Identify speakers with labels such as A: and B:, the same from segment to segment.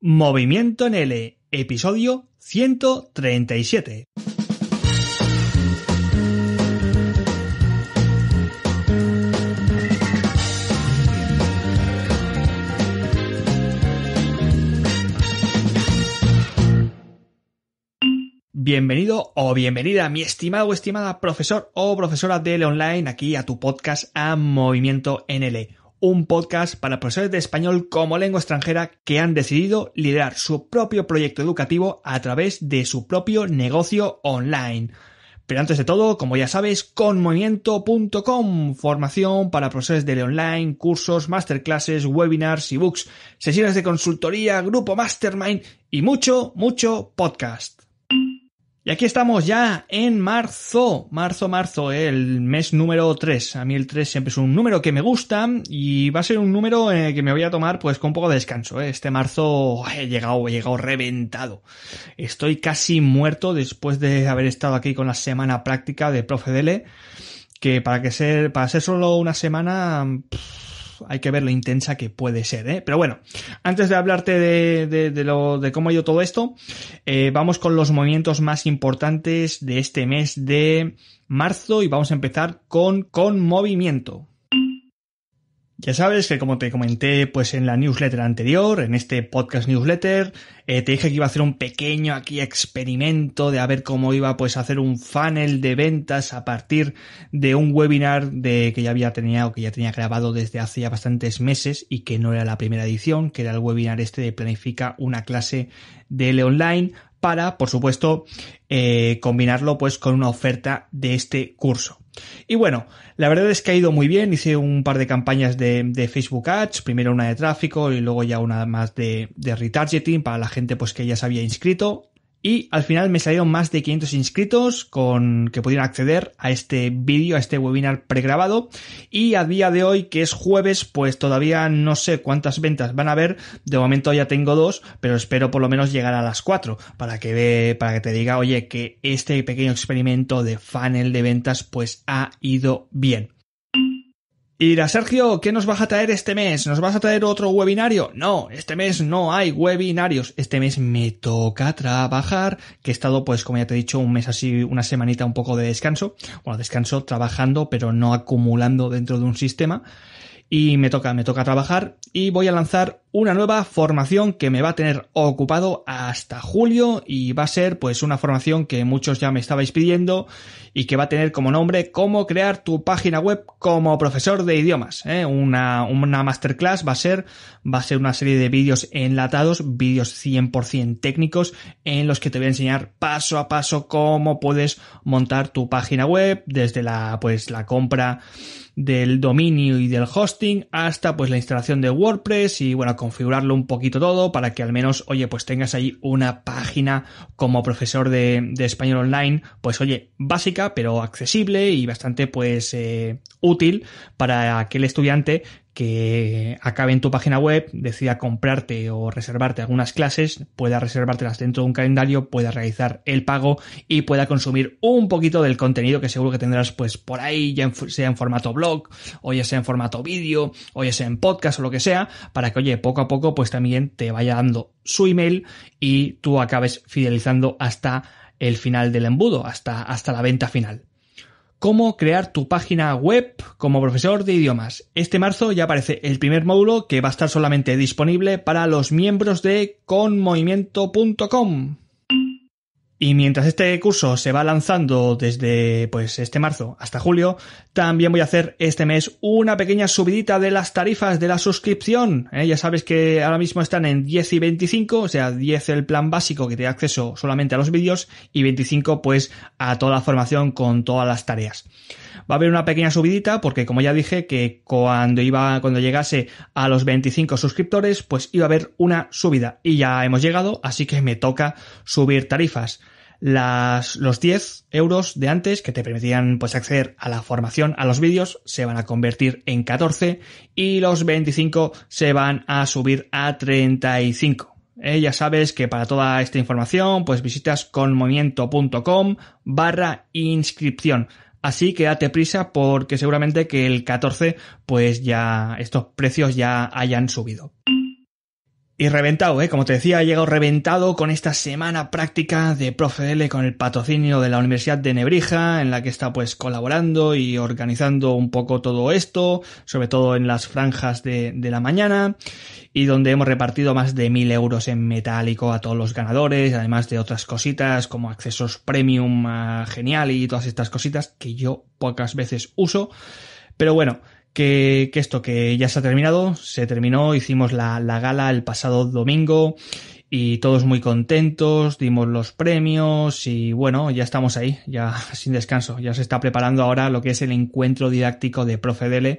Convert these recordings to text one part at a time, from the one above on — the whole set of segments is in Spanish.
A: Movimiento en L, episodio 137. Bienvenido o bienvenida, mi estimado o estimada profesor o profesora de L Online, aquí a tu podcast a Movimiento NL un podcast para profesores de español como lengua extranjera que han decidido liderar su propio proyecto educativo a través de su propio negocio online. Pero antes de todo, como ya sabes, conmovimiento.com, formación para profesores de online, cursos, masterclasses, webinars, ebooks, sesiones de consultoría, grupo mastermind y mucho, mucho podcast. Y aquí estamos ya en marzo, marzo, marzo, el mes número 3. A mí el 3 siempre es un número que me gusta y va a ser un número eh, que me voy a tomar pues con un poco de descanso. Eh. Este marzo he llegado, he llegado reventado. Estoy casi muerto después de haber estado aquí con la semana práctica de Profe Dele, que para que ser, para ser solo una semana, hay que ver lo intensa que puede ser, ¿eh? Pero bueno, antes de hablarte de, de, lo, de cómo ha ido todo esto, eh, vamos con los movimientos más importantes de este mes de marzo y vamos a empezar con, con movimiento. Ya sabes que como te comenté pues en la newsletter anterior, en este podcast newsletter, eh, te dije que iba a hacer un pequeño aquí experimento de a ver cómo iba pues a hacer un funnel de ventas a partir de un webinar de que ya había tenido, que ya tenía grabado desde hace ya bastantes meses y que no era la primera edición, que era el webinar este de planifica una clase de L online para, por supuesto, eh, combinarlo pues con una oferta de este curso. Y bueno, la verdad es que ha ido muy bien. Hice un par de campañas de, de Facebook Ads, primero una de tráfico y luego ya una más de, de, retargeting para la gente pues que ya se había inscrito. Y al final me salieron más de 500 inscritos con que pudieron acceder a este vídeo, a este webinar pregrabado. Y a día de hoy, que es jueves, pues todavía no sé cuántas ventas van a haber. De momento ya tengo dos, pero espero por lo menos llegar a las cuatro para que ve, para que te diga, oye, que este pequeño experimento de funnel de ventas pues ha ido bien. Y la Sergio, ¿qué nos vas a traer este mes? ¿Nos vas a traer otro webinario? No, este mes no hay webinarios. Este mes me toca trabajar, que he estado, pues, como ya te he dicho, un mes así, una semanita un poco de descanso. Bueno, descanso trabajando, pero no acumulando dentro de un sistema. Y me toca, me toca trabajar. Y voy a lanzar una nueva formación que me va a tener ocupado hasta julio y va a ser pues una formación que muchos ya me estabais pidiendo y que va a tener como nombre cómo crear tu página web como profesor de idiomas. ¿eh? Una, una masterclass va a ser, va a ser una serie de vídeos enlatados, vídeos 100% técnicos en los que te voy a enseñar paso a paso cómo puedes montar tu página web desde la pues la compra del dominio y del hosting hasta pues la instalación de WordPress y bueno configurarlo un poquito todo para que al menos, oye, pues tengas ahí una página como profesor de, español online, pues oye, básica pero accesible y bastante pues eh, útil para aquel estudiante que acabe en tu página web, decida comprarte o reservarte algunas clases, pueda reservártelas dentro de un calendario, pueda realizar el pago y pueda consumir un poquito del contenido que seguro que tendrás pues por ahí, ya sea en formato blog, o ya sea en formato vídeo, o ya sea en podcast o lo que sea, para que oye, poco a poco pues también te vaya dando su email y tú acabes fidelizando hasta el final del embudo, hasta, hasta la venta final cómo crear tu página web como profesor de idiomas. Este marzo ya aparece el primer módulo que va a estar solamente disponible para los miembros de conmovimiento.com. Y mientras este curso se va lanzando desde pues este marzo hasta julio, también voy a hacer este mes una pequeña subidita de las tarifas de la suscripción. ¿eh? Ya sabes que ahora mismo están en 10 y 25, o sea, 10 el plan básico que te da acceso solamente a los vídeos y 25 pues a toda la formación con todas las tareas. Va a haber una pequeña subidita porque como ya dije que cuando iba cuando llegase a los 25 suscriptores, pues iba a haber una subida y ya hemos llegado, así que me toca subir tarifas. Las, los 10 euros de antes que te permitían pues acceder a la formación, a los vídeos, se van a convertir en 14 y los 25 se van a subir a 35. Eh, ya sabes que para toda esta información pues visitas conmovimiento.com barra inscripción. Así que date prisa porque seguramente que el 14 pues ya estos precios ya hayan subido. Y reventado, ¿eh? como te decía, he llegado reventado con esta semana práctica de ProfeL con el patrocinio de la Universidad de Nebrija, en la que está pues colaborando y organizando un poco todo esto, sobre todo en las franjas de, la mañana, y donde hemos repartido más de mil euros en metálico a todos los ganadores, además de otras cositas como accesos premium ah, genial y todas estas cositas que yo pocas veces uso. Pero bueno, que, esto, que ya se ha terminado, se terminó, hicimos la, la gala el pasado domingo y todos muy contentos, dimos los premios y bueno, ya estamos ahí, ya sin descanso, ya se está preparando ahora lo que es el encuentro didáctico de Profedele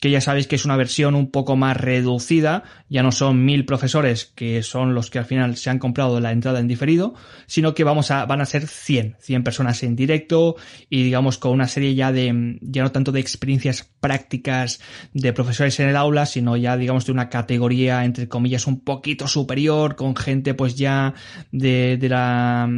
A: que ya sabéis que es una versión un poco más reducida, ya no son mil profesores que son los que al final se han comprado la entrada en diferido, sino que vamos a, van a ser 100, 100 personas en directo y digamos con una serie ya de, ya no tanto de experiencias prácticas de profesores en el aula, sino ya digamos de una categoría entre comillas un poquito superior con gente pues ya de, de la,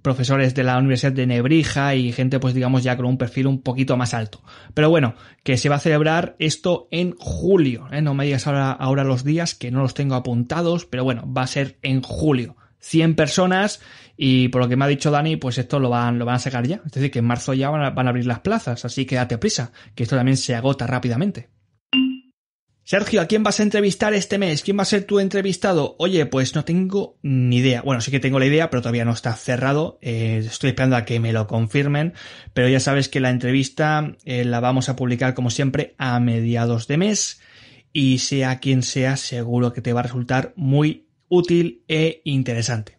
A: profesores de la Universidad de Nebrija y gente pues digamos ya con un perfil un poquito más alto. Pero bueno, que se va a celebrar esto en julio. ¿eh? No me digas ahora, ahora los días que no los tengo apuntados, pero bueno, va a ser en julio. 100 personas y por lo que me ha dicho Dani, pues esto lo van, lo van a sacar ya. Es decir, que en marzo ya van a, van a abrir las plazas, así que date prisa, que esto también se agota rápidamente. Sergio, ¿a quién vas a entrevistar este mes? ¿Quién va a ser tu entrevistado? Oye, pues no tengo ni idea. Bueno, sí que tengo la idea, pero todavía no está cerrado. Eh, estoy esperando a que me lo confirmen. Pero ya sabes que la entrevista eh, la vamos a publicar, como siempre, a mediados de mes. Y sea quien sea, seguro que te va a resultar muy útil e interesante.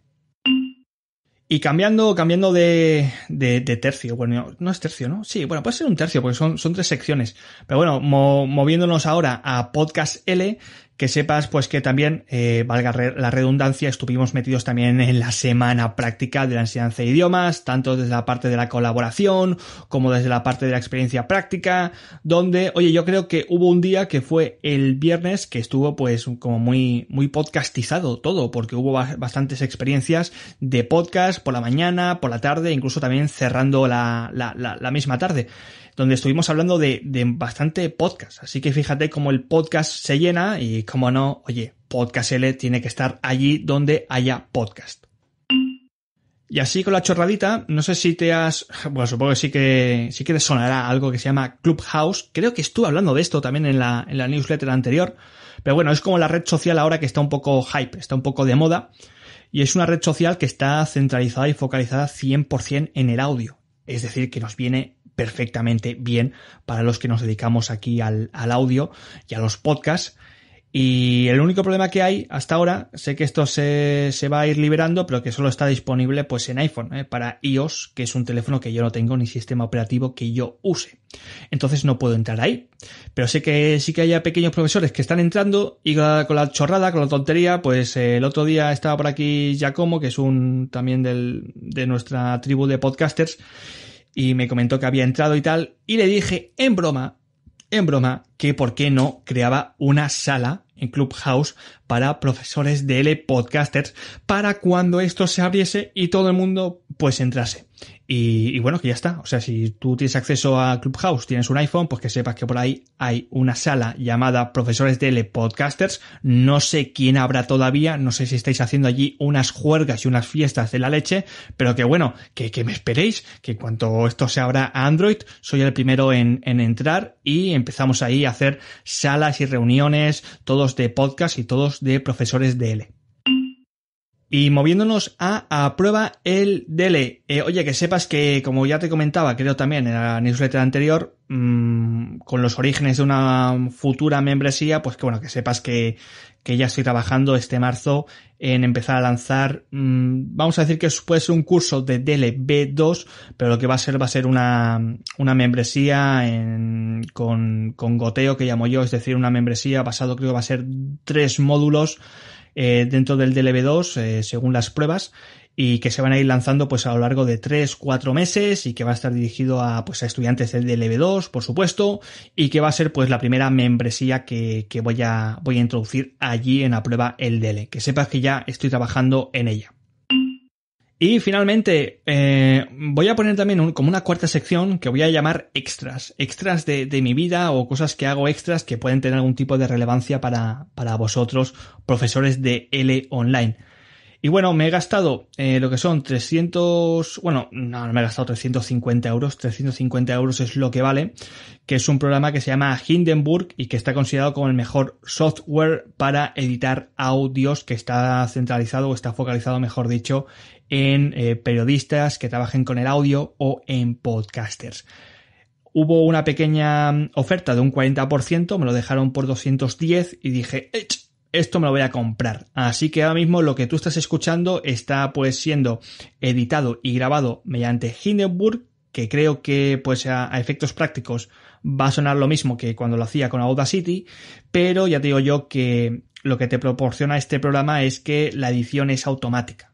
A: Y cambiando, cambiando de, de, de, tercio, bueno, no es tercio, ¿no? Sí, bueno, puede ser un tercio, porque son, son tres secciones. Pero bueno, moviéndonos ahora a Podcast L, que sepas pues que también, eh, valga la redundancia, estuvimos metidos también en la semana práctica de la enseñanza de idiomas, tanto desde la parte de la colaboración como desde la parte de la experiencia práctica, donde, oye, yo creo que hubo un día que fue el viernes que estuvo pues como muy, muy podcastizado todo, porque hubo bastantes experiencias de podcast por la mañana, por la tarde, incluso también cerrando la, la misma tarde donde estuvimos hablando de, bastante podcast. Así que fíjate cómo el podcast se llena y cómo no, oye, Podcast L tiene que estar allí donde haya podcast. Y así con la chorradita, no sé si te has, bueno, supongo que sí que, sí te sonará algo que se llama Clubhouse. Creo que estuve hablando de esto también en la, en la newsletter anterior. Pero bueno, es como la red social ahora que está un poco hype, está un poco de moda. Y es una red social que está centralizada y focalizada 100% en el audio. Es decir, que nos viene perfectamente bien para los que nos dedicamos aquí al, audio y a los podcasts. Y el único problema que hay hasta ahora, sé que esto se, va a ir liberando, pero que solo está disponible pues en iPhone, ¿eh? para iOS, que es un teléfono que yo no tengo ni sistema operativo que yo use. Entonces no puedo entrar ahí. Pero sé que sí que haya pequeños profesores que están entrando y con la, chorrada, con la tontería, pues eh, el otro día estaba por aquí Giacomo, que es un también de nuestra tribu de podcasters, y me comentó que había entrado y tal, y le dije en broma, en broma, que por qué no creaba una sala en Clubhouse para profesores de L podcasters para cuando esto se abriese y todo el mundo pues entrase. Y, bueno, que ya está. O sea, si tú tienes acceso a Clubhouse, tienes un iPhone, pues que sepas que por ahí hay una sala llamada Profesores DL Podcasters. No sé quién habrá todavía, no sé si estáis haciendo allí unas juergas y unas fiestas de la leche, pero que bueno, que, que me esperéis, que cuanto esto se abra a Android, soy el primero en, en entrar y empezamos ahí a hacer salas y reuniones, todos de podcast y todos de Profesores DL. Y moviéndonos a prueba el DLE. Eh, oye, que sepas que, como ya te comentaba, creo también en la newsletter anterior, mm, con los orígenes de una futura membresía, pues que bueno, que sepas que, que ya estoy trabajando este marzo en empezar a lanzar, mm, vamos a decir que puede ser un curso de DLE B2, pero lo que va a ser va a ser una, una membresía en, con, con goteo que llamo yo, es decir, una membresía basado creo que va a ser tres módulos eh, dentro del DLB2 eh, según las pruebas y que se van a ir lanzando pues a lo largo de 3, 4 meses y que va a estar dirigido a pues a estudiantes del DLB2, por supuesto, y que va a ser pues la primera membresía que, que voy a voy a introducir allí en la prueba el DL. Que sepas que ya estoy trabajando en ella. Y finalmente, eh, voy a poner también como una cuarta sección que voy a llamar extras. Extras de, de, mi vida o cosas que hago extras que pueden tener algún tipo de relevancia para, para vosotros, profesores de L online. Y bueno, me he gastado eh, lo que son 300, bueno, no, no me he gastado 350 euros, 350 euros es lo que vale, que es un programa que se llama Hindenburg y que está considerado como el mejor software para editar audios que está centralizado o está focalizado, mejor dicho, en eh, periodistas que trabajen con el audio o en podcasters. Hubo una pequeña mm, oferta de un 40%, me lo dejaron por 210 y dije, esto me lo voy a comprar. Así que ahora mismo lo que tú estás escuchando está pues siendo editado y grabado mediante Hindenburg, que creo que pues a, efectos prácticos va a sonar lo mismo que cuando lo hacía con Audacity, pero ya te digo yo que lo que te proporciona este programa es que la edición es automática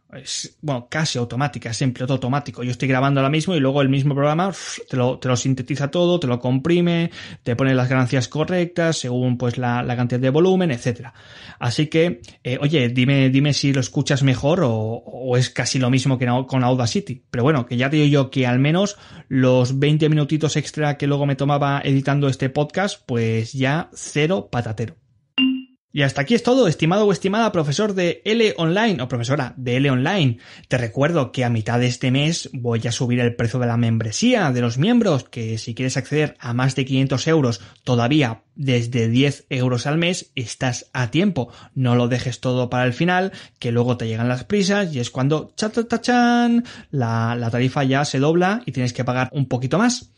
A: bueno, casi automática, siempre todo automático. Yo estoy grabando ahora mismo y luego el mismo programa te lo, sintetiza todo, te lo comprime, te pone las ganancias correctas según pues la, cantidad de volumen, etcétera. Así que, eh, oye, dime, dime si lo escuchas mejor o, o es casi lo mismo que con Audacity. Pero bueno, que ya te digo yo que al menos los 20 minutitos extra que luego me tomaba editando este podcast, pues ya cero patatero. Y hasta aquí es todo, estimado o estimada profesor de L Online o profesora de L Online. Te recuerdo que a mitad de este mes voy a subir el precio de la membresía de los miembros, que si quieres acceder a más de 500 euros todavía desde 10 euros al mes, estás a tiempo. No lo dejes todo para el final, que luego te llegan las prisas y es cuando cha, cha, la tarifa ya se dobla y tienes que pagar un poquito más.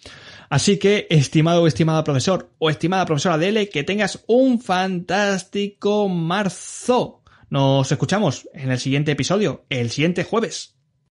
A: Así que, estimado o estimada profesor o estimada profesora dele que tengas un fantástico marzo. Nos escuchamos en el siguiente episodio, el siguiente jueves.